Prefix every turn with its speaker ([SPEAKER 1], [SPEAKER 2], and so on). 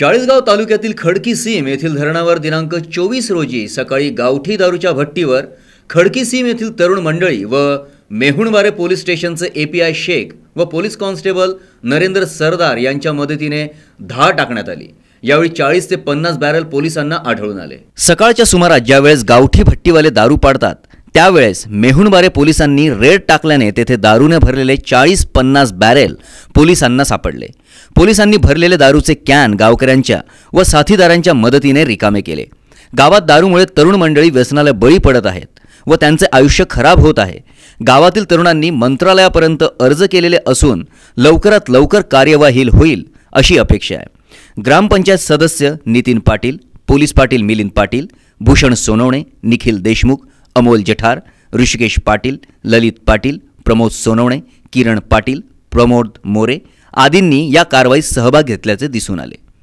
[SPEAKER 1] चाळीसगाव तालुक्यातील खडकी सीम येथील धरणावर दिनांक चोवीस रोजी सकाळी गावठी दारूच्या भट्टीवर खडकी सीम येथील तरुण मंडळी व मेहुणबारे पोलीस स्टेशनचे एपीआय शेख व पोलीस कॉन्स्टेबल नरेंद्र सरदार यांच्या मदतीने धा टाकण्यात आली यावेळी चाळीस ते पन्नास बॅरल पोलिसांना आढळून आले सकाळच्या सुमारास ज्यावेळेस गावठी भट्टीवाले दारू पाडतात त्यावेळेस मेहुणबारे पोलिसांनी रेड टाकल्याने तेथे दारूने भरलेले चाळीस पन्नास बॅरेल पोलिसांना सापडले पोलिसांनी भरलेले दारूचे कॅन गावकऱ्यांच्या व साथीदारांच्या मदतीने रिकामे केले गावात दारूमुळे तरुण मंडळी व्यसनाला बळी पडत आहेत व त्यांचे आयुष्य खराब होत आहे गावातील तरुणांनी मंत्रालयापर्यंत अर्ज केलेले असून लवकरात लवकर कार्यवाही होईल अशी अपेक्षा आहे ग्रामपंचायत सदस्य नितीन पाटील पोलीस पाटील मिलिंद पाटील भूषण सोनवणे निखिल देशमुख अमोल जठार ऋषिकेश पाटील ललित पाटील प्रमोद सोनवणे किरण पाटील प्रमोद मोरे आदींनी या कारवाईत सहभाग घेतल्याचे दिसून आले